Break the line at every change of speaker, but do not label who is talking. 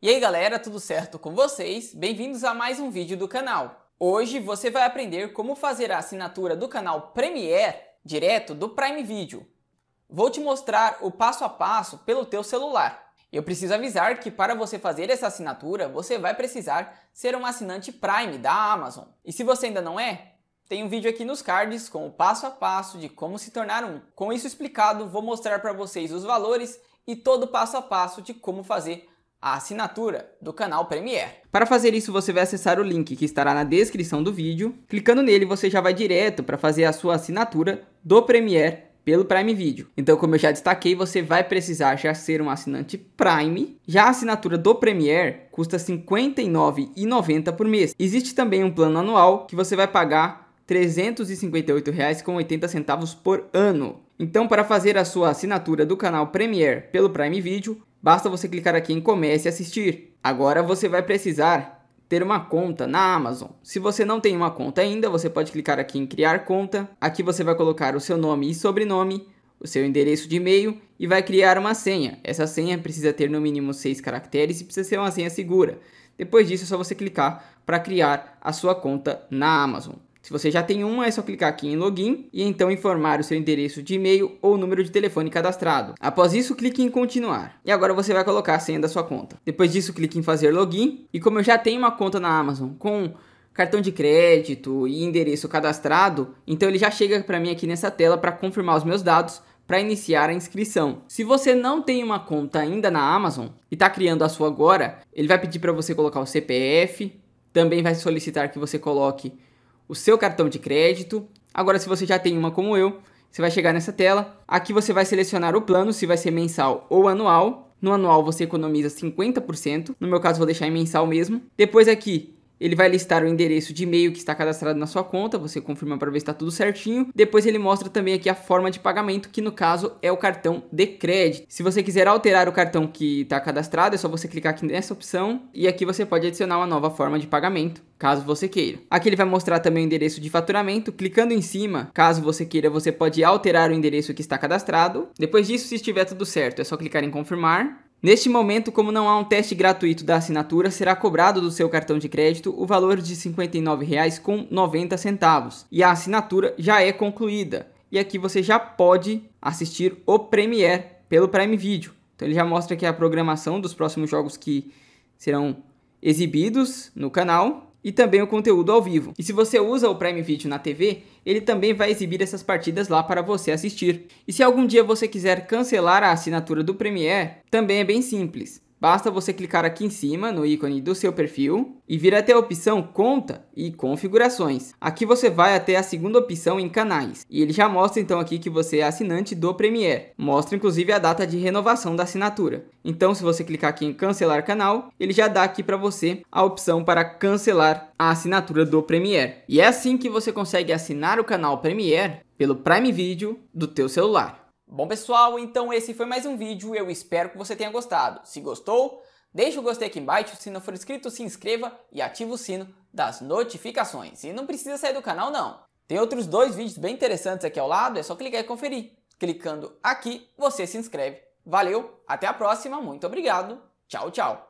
E aí galera, tudo certo com vocês? Bem-vindos a mais um vídeo do canal. Hoje você vai aprender como fazer a assinatura do canal Premiere direto do Prime Video. Vou te mostrar o passo a passo pelo teu celular. Eu preciso avisar que para você fazer essa assinatura, você vai precisar ser um assinante Prime da Amazon. E se você ainda não é, tem um vídeo aqui nos cards com o passo a passo de como se tornar um. Com isso explicado, vou mostrar para vocês os valores e todo o passo a passo de como fazer a assinatura do canal Premiere. Para fazer isso, você vai acessar o link que estará na descrição do vídeo. Clicando nele, você já vai direto para fazer a sua assinatura do Premiere pelo Prime Video. Então, como eu já destaquei, você vai precisar já ser um assinante Prime. Já a assinatura do Premiere custa R$ 59,90 por mês. Existe também um plano anual que você vai pagar R$ 358,80 por ano. Então, para fazer a sua assinatura do canal Premiere pelo Prime Video, Basta você clicar aqui em comece a assistir. Agora você vai precisar ter uma conta na Amazon. Se você não tem uma conta ainda, você pode clicar aqui em criar conta. Aqui você vai colocar o seu nome e sobrenome, o seu endereço de e-mail e vai criar uma senha. Essa senha precisa ter no mínimo 6 caracteres e precisa ser uma senha segura. Depois disso é só você clicar para criar a sua conta na Amazon. Se você já tem uma, é só clicar aqui em login e então informar o seu endereço de e-mail ou número de telefone cadastrado. Após isso, clique em continuar. E agora você vai colocar a senha da sua conta. Depois disso, clique em fazer login e como eu já tenho uma conta na Amazon com cartão de crédito e endereço cadastrado, então ele já chega para mim aqui nessa tela para confirmar os meus dados para iniciar a inscrição. Se você não tem uma conta ainda na Amazon e está criando a sua agora, ele vai pedir para você colocar o CPF, também vai solicitar que você coloque o seu cartão de crédito. Agora, se você já tem uma como eu, você vai chegar nessa tela. Aqui você vai selecionar o plano, se vai ser mensal ou anual. No anual você economiza 50%, no meu caso vou deixar em mensal mesmo. Depois aqui ele vai listar o endereço de e-mail que está cadastrado na sua conta, você confirma para ver se está tudo certinho. Depois ele mostra também aqui a forma de pagamento, que no caso é o cartão de crédito. Se você quiser alterar o cartão que está cadastrado, é só você clicar aqui nessa opção e aqui você pode adicionar uma nova forma de pagamento, caso você queira. Aqui ele vai mostrar também o endereço de faturamento, clicando em cima, caso você queira, você pode alterar o endereço que está cadastrado. Depois disso, se estiver tudo certo, é só clicar em confirmar Neste momento, como não há um teste gratuito da assinatura, será cobrado do seu cartão de crédito o valor de R$ 59,90 e a assinatura já é concluída. E aqui você já pode assistir o Premiere pelo Prime Video. Então ele já mostra aqui a programação dos próximos jogos que serão exibidos no canal e também o conteúdo ao vivo. E se você usa o Prime Video na TV, ele também vai exibir essas partidas lá para você assistir. E se algum dia você quiser cancelar a assinatura do Premiere, também é bem simples. Basta você clicar aqui em cima no ícone do seu perfil e vir até a opção Conta e Configurações. Aqui você vai até a segunda opção em Canais e ele já mostra então aqui que você é assinante do Premiere. Mostra inclusive a data de renovação da assinatura. Então se você clicar aqui em Cancelar Canal, ele já dá aqui para você a opção para cancelar a assinatura do Premiere. E é assim que você consegue assinar o canal Premiere pelo Prime Video do teu celular. Bom pessoal, então esse foi mais um vídeo, eu espero que você tenha gostado. Se gostou, deixa o gostei aqui embaixo, se não for inscrito se inscreva e ative o sino das notificações. E não precisa sair do canal não. Tem outros dois vídeos bem interessantes aqui ao lado, é só clicar e conferir. Clicando aqui, você se inscreve. Valeu, até a próxima, muito obrigado, tchau, tchau.